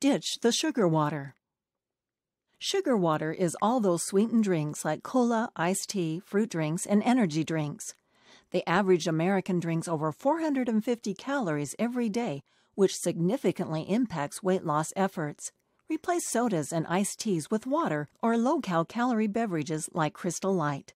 Ditch the sugar water. Sugar water is all those sweetened drinks like cola, iced tea, fruit drinks, and energy drinks. The average American drinks over 450 calories every day, which significantly impacts weight loss efforts. Replace sodas and iced teas with water or low cal calorie beverages like Crystal Light.